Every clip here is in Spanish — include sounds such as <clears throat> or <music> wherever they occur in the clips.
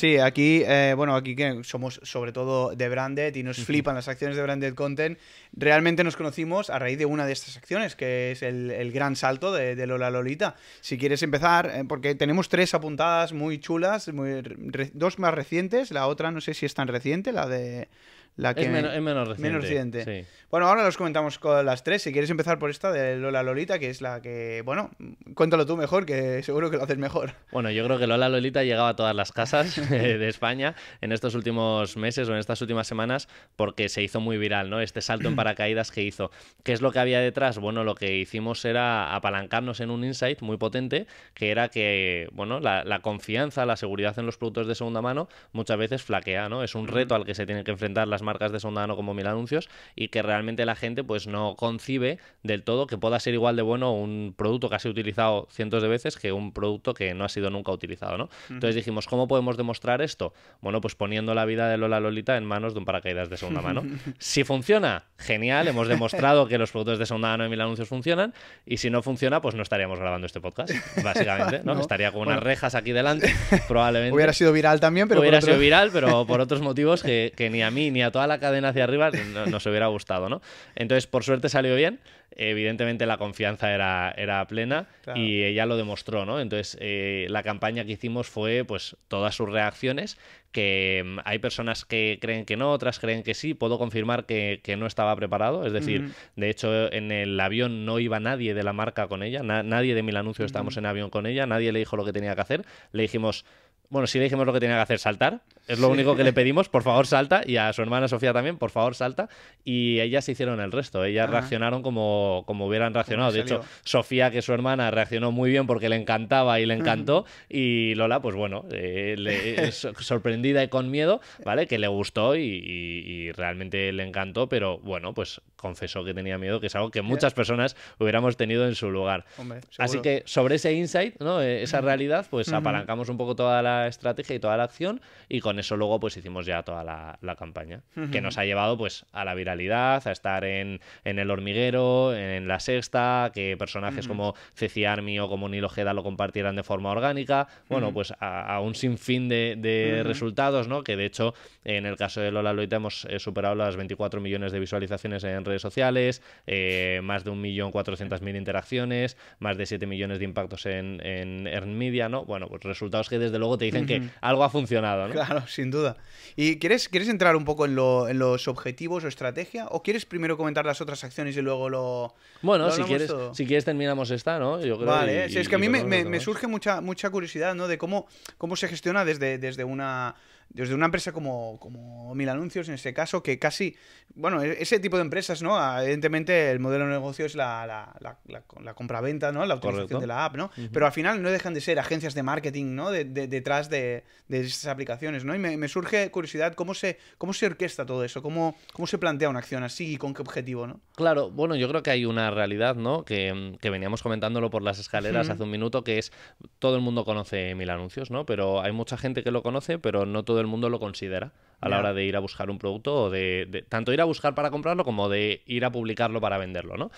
Sí, aquí, eh, bueno, aquí que somos sobre todo de branded y nos flipan las acciones de branded content. Realmente nos conocimos a raíz de una de estas acciones, que es el, gran salto de, Lola Lolita. Si quieres empezar, eh, porque tenemos tres apuntadas muy chulas, dos más recientes, la otra no sé si es tan reciente, la de es, menos reciente. Bueno, ahora los comentamos con las tres. Si quieres empezar por esta de Lola Lolita, que es la que, bueno, cuéntalo tú mejor, que seguro que lo haces mejor. Bueno, yo creo que Lola Lolita llegaba a todas las casas <laughs> de España en estos últimos meses o en estas últimas semanas porque se hizo muy viral, ¿no? Este salto en <clears throat> paracaídas que hizo. ¿Qué es lo que había detrás? Bueno, lo que hicimos era apalancarnos en un insight muy potente, que era que, bueno, la, la confianza, la seguridad en los productos de segunda mano muchas veces flaquea, ¿no? Es un reto al que se tienen que enfrentar las marcas marcas de segunda mano como mil anuncios y que realmente la gente pues no concibe del todo que pueda ser igual de bueno un producto que ha sido utilizado cientos de veces que un producto que no ha sido nunca utilizado, ¿no? Entonces dijimos, ¿cómo podemos demostrar esto? Bueno, pues poniendo la vida de Lola Lolita en manos de un paracaídas de segunda mano. <laughs> si funciona, genial, hemos demostrado que los productos de segunda mano de mil anuncios funcionan y si no funciona, pues no estaríamos grabando este podcast, <laughs> básicamente, ¿no? Estaría con unas rejas aquí delante, probablemente. Hubiera sido viral también, pero... Hubiera sido viral, pero por otros motivos que ni a mí ni a toda la cadena hacia arriba, nos hubiera gustado, ¿no? Entonces, por suerte salió bien. Evidentemente la confianza era, era plena y ella lo demostró, ¿no? Entonces, eh, la campaña que hicimos fue, pues, todas sus reacciones, que mm, hay personas que creen que no, otras creen que sí. Puedo confirmar que, no estaba preparado. Es decir, de hecho, en el avión no iba nadie de la marca con ella, nadie de Mil Anuncios estábamos en avión con ella, nadie le dijo lo que tenía que hacer. Le dijimos, bueno, sí le dijimos lo que tenía que hacer, saltar. Es lo único que le pedimos, por favor salta. Y a su hermana Sofía también, por favor salta. Y ellas hicieron el resto. Ellas reaccionaron como, como hubieran reaccionado. de hecho, Sofía, que su hermana, reaccionó muy bien porque le encantaba y le encantó. y Lola, pues bueno, eh, <laughs> sorprendida y con miedo, ¿vale? Que le gustó y, realmente le encantó. Pero bueno, pues confesó que tenía miedo, que es algo que muchas personas hubiéramos tenido en su lugar. Así que sobre ese insight, ¿no? Eh, esa realidad, pues apalancamos un poco toda la estrategia y toda la acción y con eso luego pues hicimos ya toda la, campaña que nos ha llevado pues a la viralidad, a estar en, en El Hormiguero, en La Sexta, que personajes como Ceci Armi o como Nilo Ojeda lo compartieran de forma orgánica, bueno pues a, un sinfín de, resultados, ¿no? Que de hecho en el caso de Lola Loita hemos eh, superado las 24 millones de visualizaciones en redes sociales, eh, más de 1.400.000 interacciones, más de 7 millones de impactos en, en Media, ¿no? Bueno, pues resultados que desde luego te dicen que algo ha funcionado, ¿no? Claro, sin duda. ¿Y quieres, quieres entrar un poco en, lo, en los objetivos o estrategia? ¿O quieres primero comentar las otras acciones y luego lo... Bueno, si, quieres, si quieres terminamos esta, ¿no? vale, es, que a mí me, me, surge mucha, mucha curiosidad, ¿no? De cómo, cómo se gestiona desde, desde una desde una empresa como, como Mil Anuncios, en ese caso, que casi, bueno, e-, ese tipo de empresas, ¿no? Evidentemente el modelo de negocio es la, la, la, la, compraventa, ¿no? La utilización de la app, ¿no? Pero al final no dejan de ser agencias de marketing, ¿no? detrás de, estas aplicaciones, ¿no? Y me, surge curiosidad cómo se, cómo se orquesta todo eso, cómo, cómo se plantea una acción así y con qué objetivo, ¿no? Claro, bueno, yo creo que hay una realidad, ¿no? Que, veníamos comentándolo por las escaleras hace un minuto, que es todo el mundo conoce Mil Anuncios, ¿no? Pero hay mucha gente que lo conoce, pero no todo el mundo lo considera a la hora de ir a buscar un producto o de, tanto ir a buscar para comprarlo como de ir a publicarlo para venderlo, ¿no?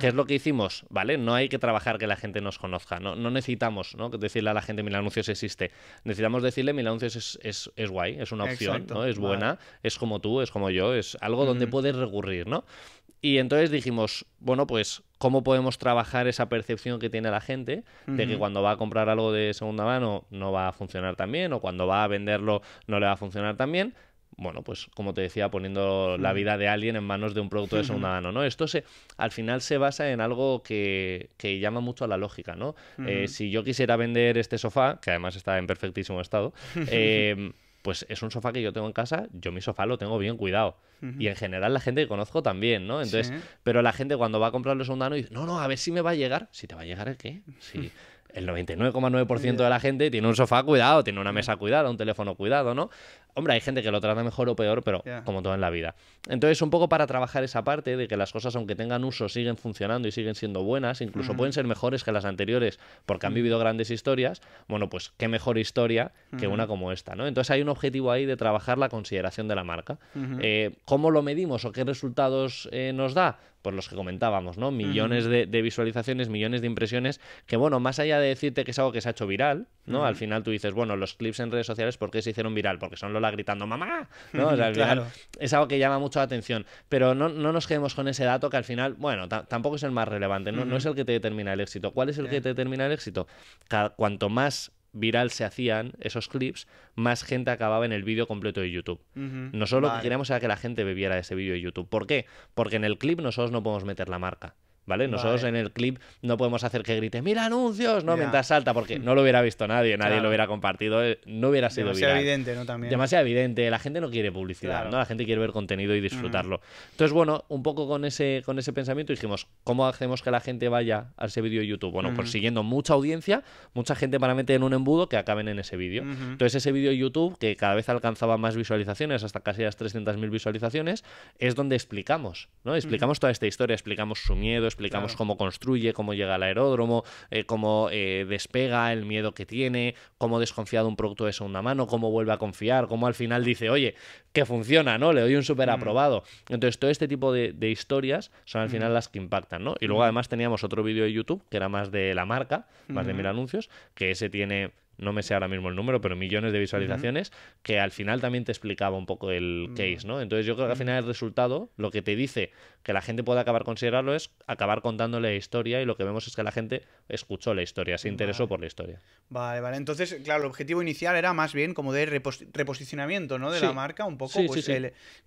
¿Qué es lo que hicimos? ¿Vale? No hay que trabajar que la gente nos conozca, no, necesitamos ¿no? decirle a la gente mil anuncios existe, necesitamos decirle mil anuncios es, guay, es una opción, ¿no? es buena, es como tú, es como yo, es algo donde puedes recurrir, ¿no? Y entonces dijimos, bueno, pues, ¿cómo podemos trabajar esa percepción que tiene la gente de que cuando va a comprar algo de segunda mano no va a funcionar tan bien o cuando va a venderlo no le va a funcionar tan bien? Bueno, pues como te decía, poniendo la vida de alguien en manos de un producto de segunda mano, ¿no? Esto se, al final se basa en algo que, que llama mucho a la lógica, ¿no? Eh, si yo quisiera vender este sofá, que además está en perfectísimo estado, <laughs> eh, pues es un sofá que yo tengo en casa, yo mi sofá lo tengo bien cuidado. Y en general la gente que conozco también, ¿no? Entonces, pero la gente cuando va a comprarlo es un dice, no, no, a ver si me va a llegar. Si te va a llegar el qué. Sí. <laughs> el 99,9% de la gente tiene un sofá cuidado, tiene una mesa cuidada, un teléfono cuidado, ¿no? Hombre, hay gente que lo trata mejor o peor, pero como todo en la vida. Entonces, un poco para trabajar esa parte de que las cosas, aunque tengan uso, siguen funcionando y siguen siendo buenas, incluso pueden ser mejores que las anteriores porque han vivido grandes historias, bueno, pues qué mejor historia que una como esta, ¿no? Entonces hay un objetivo ahí de trabajar la consideración de la marca. Eh, ¿Cómo lo medimos o qué resultados eh, nos da? por los que comentábamos, ¿no? Millones de, visualizaciones, millones de impresiones, que bueno, más allá de decirte que es algo que se ha hecho viral, ¿no? Al final tú dices, bueno, los clips en redes sociales, ¿por qué se hicieron viral? Porque son Lola gritando, mamá, ¿no? <laughs> es algo que llama mucho la atención, pero no, nos quedemos con ese dato que al final, bueno, tampoco es el más relevante, ¿no? no es el que te determina el éxito. ¿Cuál es el que te determina el éxito? cuanto más viral se hacían esos clips, más gente acababa en el vídeo completo de YouTube. No solo Nosotros lo que queríamos era que la gente bebiera ese vídeo de YouTube. ¿Por qué? Porque en el clip nosotros no podemos meter la marca. ¿vale? Nosotros en el clip no podemos hacer que grite mira anuncios, ¿no? Mientras salta, porque no lo hubiera visto nadie, nadie lo hubiera compartido, eh, no hubiera sido Demasiado evidente, ¿no? También. Demasiado evidente, la gente no quiere publicidad, ¿no? La gente quiere ver contenido y disfrutarlo. Entonces, bueno, un poco con ese, con ese pensamiento dijimos, ¿cómo hacemos que la gente vaya a ese vídeo de YouTube? Bueno, consiguiendo pues mucha audiencia, mucha gente para meter en un embudo que acaben en ese vídeo. Entonces, ese vídeo de YouTube, que cada vez alcanzaba más visualizaciones, hasta casi las 300.000 visualizaciones, es donde explicamos, ¿no? Explicamos toda esta historia, explicamos su miedo, explicamos cómo construye, cómo llega al aeródromo, eh, cómo eh, despega, el miedo que tiene, cómo desconfiado un producto de segunda mano, cómo vuelve a confiar, cómo al final dice, oye, que funciona, ¿no? Le doy un súper aprobado. Entonces, todo este tipo de, historias son al final las que impactan, ¿no? Y luego además teníamos otro vídeo de YouTube que era más de la marca, más de mil anuncios, que ese tiene no me sé ahora mismo el número, pero millones de visualizaciones, que al final también te explicaba un poco el mm. case, ¿no? Entonces yo creo que al mm. final el resultado, lo que te dice que la gente pueda acabar considerarlo es acabar contándole la historia y lo que vemos es que la gente escuchó la historia, se interesó por la historia. Vale, vale. Entonces, claro, el objetivo inicial era más bien como de reposicionamiento, ¿no? De la marca, un poco, pues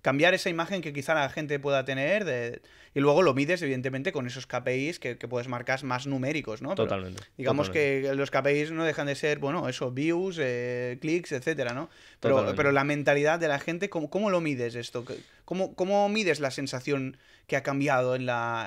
cambiar esa imagen que quizá la gente pueda tener de... y luego lo mides, evidentemente, con esos KPIs que, puedes marcar más numéricos, ¿no? Totalmente. digamos que los KPIs no dejan de ser, bueno, eso, views, eh, clics, etcétera, ¿no? Pero, la mentalidad de la gente, ¿cómo, cómo lo mides esto? ¿Cómo, ¿Cómo mides la sensación que ha cambiado en la,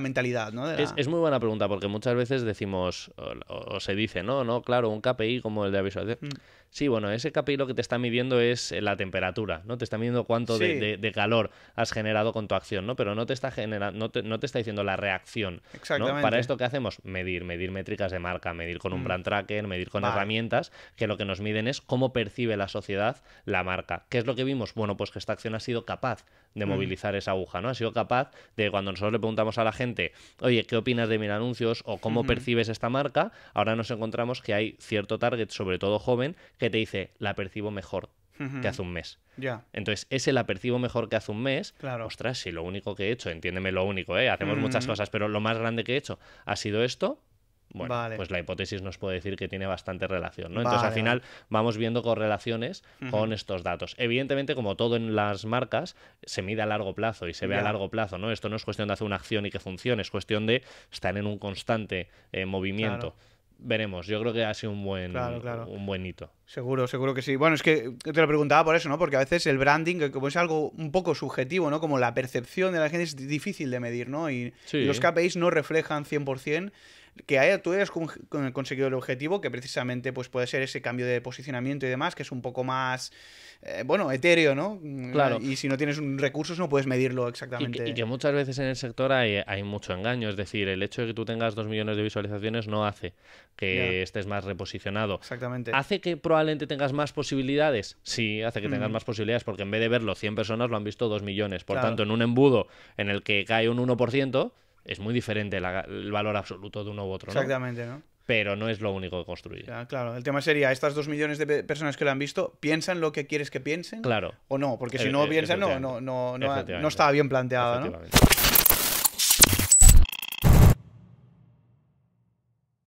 mentalidad. ¿no? Es, muy buena pregunta porque muchas veces decimos o, se dice, no, no, claro, un KPI como el de Aviso. Mm. Sí, bueno, ese KPI lo que te está midiendo es eh, la temperatura, ¿no? Te está midiendo cuánto de, calor has generado con tu acción, ¿no? Pero no te está no, te, está diciendo la reacción. Para esto qué hacemos, medir, medir métricas de marca, medir con un mm. brand tracker, medir con herramientas, que lo que nos miden es cómo percibe la sociedad la marca. ¿Qué es lo que vimos? Bueno, pues que esta acción ha sido capaz de mm. movilizar esa aguja, ¿no? Ha sido capaz de cuando nosotros le preguntamos a la gente, oye, ¿qué opinas de mis anuncios o cómo percibes esta marca? Ahora nos encontramos que hay cierto target, sobre todo joven, que te dice, la percibo mejor que hace un mes. ya Entonces, ese la percibo mejor que hace un mes. Ostras, si lo único que he hecho, entiéndeme lo único, ¿eh? hacemos muchas cosas, pero lo más grande que he hecho ha sido esto, bueno, pues la hipótesis nos puede decir que tiene bastante relación, ¿no? Entonces, al final vamos viendo correlaciones con estos datos. Evidentemente, como todo en las marcas, se mide a largo plazo y se ve a largo plazo, ¿no? Esto no es cuestión de hacer una acción y que funcione, es cuestión de estar en un constante eh, movimiento. veremos. Yo creo que ha sido un buen, un buen hito. Seguro, seguro que sí. Bueno, es que te lo preguntaba por eso, ¿no? Porque a veces el branding, eh, como es algo un poco subjetivo, ¿no? Como la percepción de la gente es difícil de medir, ¿no? y los KPIs no reflejan 100% que tú hayas con, conseguido el objetivo, que precisamente pues, puede ser ese cambio de posicionamiento y demás, que es un poco más, eh, bueno, etéreo, ¿no? Mm, claro. Y si no tienes recursos no puedes medirlo exactamente. Y que, muchas veces en el sector hay, mucho engaño, es decir, el hecho de que tú tengas dos millones de visualizaciones no hace que estés más reposicionado. Exactamente. ¿Hace que probablemente tengas más posibilidades? Sí, hace que tengas mm. más posibilidades, porque en vez de verlo 100 personas lo han visto dos millones. Por tanto, en un embudo en el que cae un 1%, es muy diferente el valor absoluto de uno u otro. Exactamente, ¿no? Pero no es lo único que construye. claro, el tema sería, estas dos millones de personas que lo han visto, ¿piensan lo que quieres que piensen? Claro. O no, porque si eh, no eh, piensan, no, no, no, no, estaba bien planteado, ¿no?